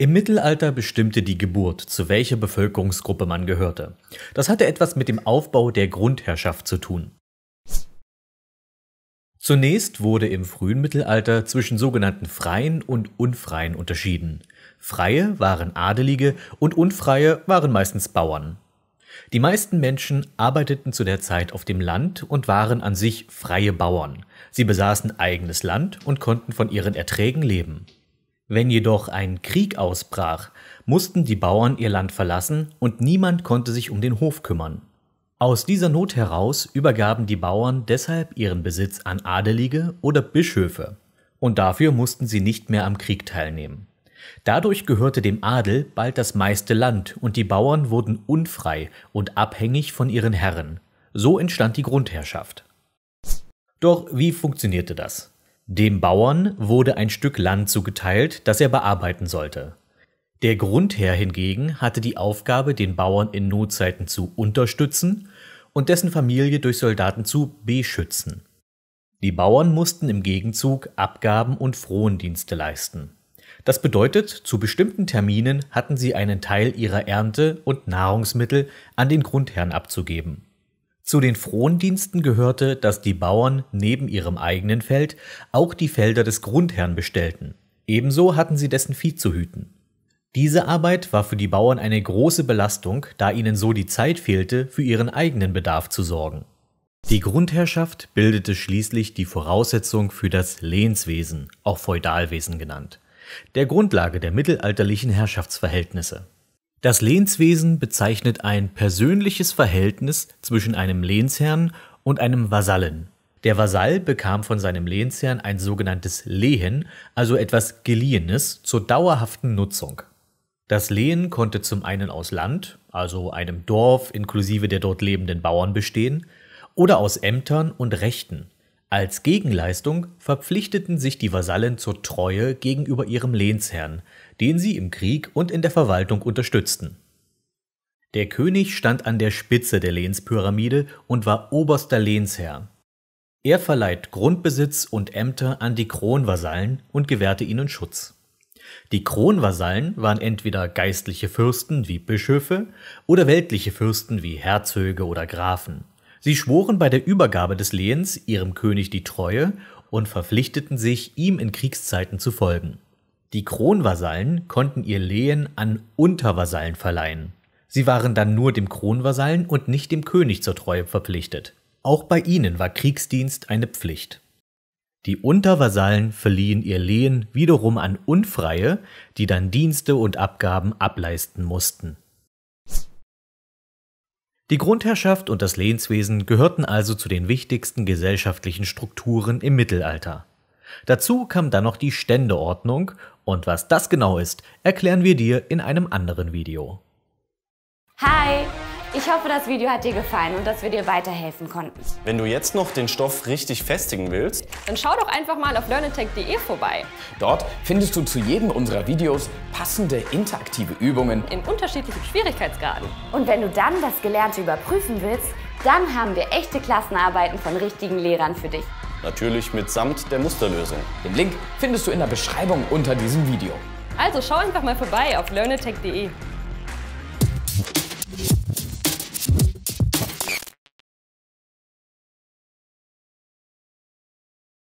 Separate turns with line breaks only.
Im Mittelalter bestimmte die Geburt, zu welcher Bevölkerungsgruppe man gehörte. Das hatte etwas mit dem Aufbau der Grundherrschaft zu tun. Zunächst wurde im frühen Mittelalter zwischen sogenannten Freien und Unfreien unterschieden. Freie waren Adelige und Unfreie waren meistens Bauern. Die meisten Menschen arbeiteten zu der Zeit auf dem Land und waren an sich freie Bauern. Sie besaßen eigenes Land und konnten von ihren Erträgen leben. Wenn jedoch ein Krieg ausbrach, mussten die Bauern ihr Land verlassen und niemand konnte sich um den Hof kümmern. Aus dieser Not heraus übergaben die Bauern deshalb ihren Besitz an Adelige oder Bischöfe, und dafür mussten sie nicht mehr am Krieg teilnehmen. Dadurch gehörte dem Adel bald das meiste Land und die Bauern wurden unfrei und abhängig von ihren Herren. So entstand die Grundherrschaft. Doch wie funktionierte das? Dem Bauern wurde ein Stück Land zugeteilt, das er bearbeiten sollte. Der Grundherr hingegen hatte die Aufgabe, den Bauern in Notzeiten zu unterstützen und dessen Familie durch Soldaten zu beschützen. Die Bauern mussten im Gegenzug Abgaben und Frohendienste leisten. Das bedeutet, zu bestimmten Terminen hatten sie einen Teil ihrer Ernte und Nahrungsmittel an den Grundherrn abzugeben. Zu den Frondiensten gehörte, dass die Bauern neben ihrem eigenen Feld auch die Felder des Grundherrn bestellten. Ebenso hatten sie dessen Vieh zu hüten. Diese Arbeit war für die Bauern eine große Belastung, da ihnen so die Zeit fehlte, für ihren eigenen Bedarf zu sorgen. Die Grundherrschaft bildete schließlich die Voraussetzung für das Lehnswesen, auch Feudalwesen genannt, der Grundlage der mittelalterlichen Herrschaftsverhältnisse. Das Lehnswesen bezeichnet ein persönliches Verhältnis zwischen einem Lehnsherrn und einem Vasallen. Der Vasall bekam von seinem Lehnsherrn ein sogenanntes Lehen, also etwas Geliehenes, zur dauerhaften Nutzung. Das Lehen konnte zum einen aus Land, also einem Dorf inklusive der dort lebenden Bauern bestehen, oder aus Ämtern und Rechten, als Gegenleistung verpflichteten sich die Vasallen zur Treue gegenüber ihrem Lehnsherrn, den sie im Krieg und in der Verwaltung unterstützten. Der König stand an der Spitze der Lehnspyramide und war oberster Lehnsherr. Er verleiht Grundbesitz und Ämter an die Kronvasallen und gewährte ihnen Schutz. Die Kronvasallen waren entweder geistliche Fürsten wie Bischöfe oder weltliche Fürsten wie Herzöge oder Grafen. Sie schworen bei der Übergabe des Lehens ihrem König die Treue und verpflichteten sich, ihm in Kriegszeiten zu folgen. Die Kronvasallen konnten ihr Lehen an Untervasallen verleihen. Sie waren dann nur dem Kronvasallen und nicht dem König zur Treue verpflichtet. Auch bei ihnen war Kriegsdienst eine Pflicht. Die Untervasallen verliehen ihr Lehen wiederum an Unfreie, die dann Dienste und Abgaben ableisten mussten. Die Grundherrschaft und das Lehnswesen gehörten also zu den wichtigsten gesellschaftlichen Strukturen im Mittelalter. Dazu kam dann noch die Ständeordnung und was das genau ist, erklären wir dir in einem anderen Video. Hi! Ich hoffe, das Video hat dir gefallen und dass wir dir weiterhelfen konnten. Wenn du jetzt noch den Stoff richtig festigen willst, dann schau doch einfach mal auf learnatech.de vorbei. Dort findest du zu jedem unserer Videos passende interaktive Übungen in unterschiedlichen Schwierigkeitsgraden. Und wenn du dann das Gelernte überprüfen willst, dann haben wir echte Klassenarbeiten von richtigen Lehrern für dich. Natürlich mitsamt der Musterlösung. Den Link findest du in der Beschreibung unter diesem Video. Also schau einfach mal vorbei auf learnatech.de.